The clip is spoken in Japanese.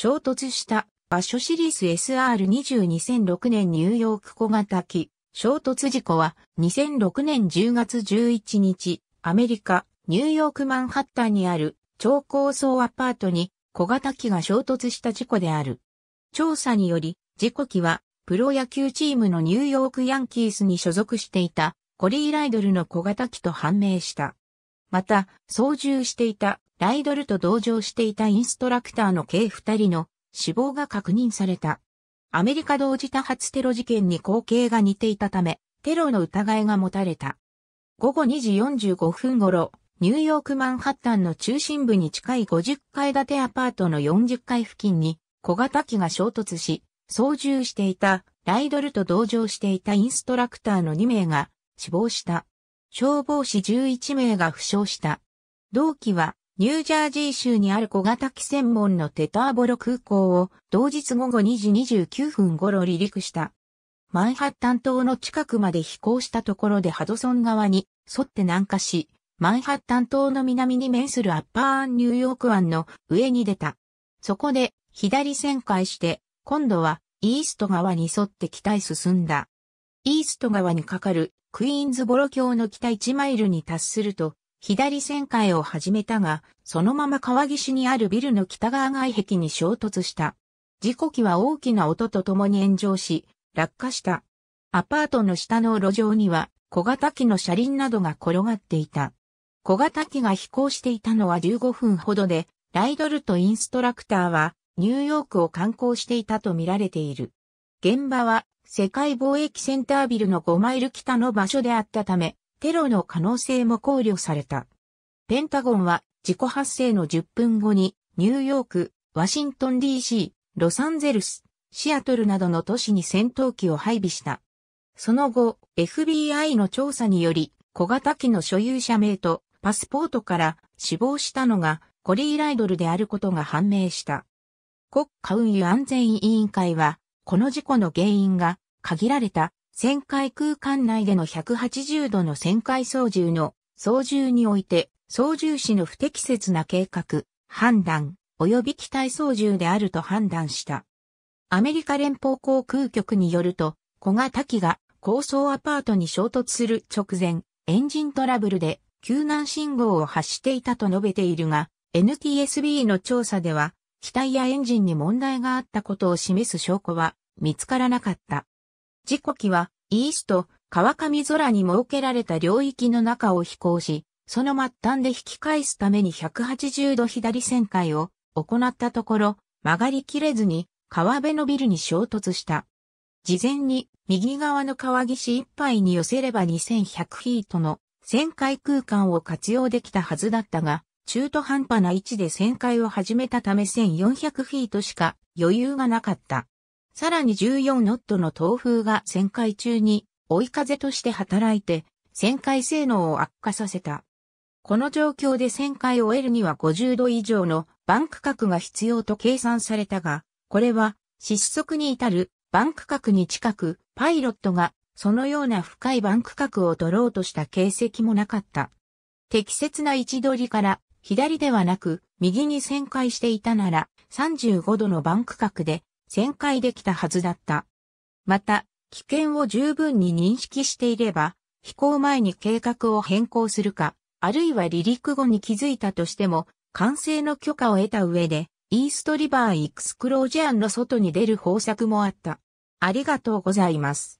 衝突した場所シリーズ SR202006 年ニューヨーク小型機衝突事故は2006年10月11日アメリカニューヨークマンハッタンにある超高層アパートに小型機が衝突した事故である。調査により事故機はプロ野球チームのニューヨークヤンキースに所属していたコリー・ライドルの小型機と判明した。また、操縦していたライドルと同乗していたインストラクターの計2人の死亡が確認された。アメリカ同時多発テロ事件に後継が似ていたため、テロの疑いが持たれた。午後2時45分頃、ニューヨークマンハッタンの中心部に近い50階建てアパートの40階付近に小型機が衝突し、操縦していたライドルと同乗していたインストラクターの2名が死亡した。消防士11名が負傷した。同機はニュージャージー州にある小型機専門のテターボロ空港を同日午後2時29分頃離陸した。マンハッタン島の近くまで飛行したところでハドソン側に沿って南下し、マンハッタン島の南に面するアッパーンニューヨーク湾の上に出た。そこで左旋回して今度はイースト側に沿って北へ進んだ。イースト側にかかるクイーンズボロ橋の北1マイルに達すると左旋回を始めたが、そのまま川岸にあるビルの北側外壁に衝突した。事故機は大きな音とともに炎上し、落下した。アパートの下の路上には小型機の車輪などが転がっていた。小型機が飛行していたのは15分ほどで、ライドルとインストラクターはニューヨークを観光していたと見られている。現場は世界貿易センタービルの5マイル北の場所であったため、テロの可能性も考慮された。ペンタゴンは事故発生の10分後にニューヨーク、ワシントン DC、ロサンゼルス、シアトルなどの都市に戦闘機を配備した。その後、FBI の調査により、小型機の所有者名とパスポートから死亡したのがコリー・ライドルであることが判明した。国家運輸安全委員会は、この事故の原因が限られた旋回空間内での180度の旋回操縦の操縦において、操縦士の不適切な計画、判断、及び機体操縦であると判断した。アメリカ連邦航空局によると、小型機が高層アパートに衝突する直前、エンジントラブルで救難信号を発していたと述べているが、NTSB の調査では、機体やエンジンに問題があったことを示す証拠は見つからなかった。時刻は、イースト、川上空に設けられた領域の中を飛行し、その末端で引き返すために180度左旋回を行ったところ、曲がりきれずに川辺のビルに衝突した。事前に右側の川岸ぱ杯に寄せれば2100フィートの旋回空間を活用できたはずだったが、中途半端な位置で旋回を始めたため1400フィートしか余裕がなかった。さらに14ノットの東風が旋回中に追い風として働いて旋回性能を悪化させた。この状況で旋回を得るには50度以上のバンク角が必要と計算されたが、これは失速に至るバンク角に近く、パイロットがそのような深いバンク角を取ろうとした形跡もなかった。適切な位置取りから左ではなく右に旋回していたなら35度のバンク角で旋回できたはずだった。また、危険を十分に認識していれば、飛行前に計画を変更するか、あるいは離陸後に気づいたとしても、完成の許可を得た上で、イーストリバーイクスクロージャンの外に出る方策もあった。ありがとうございます。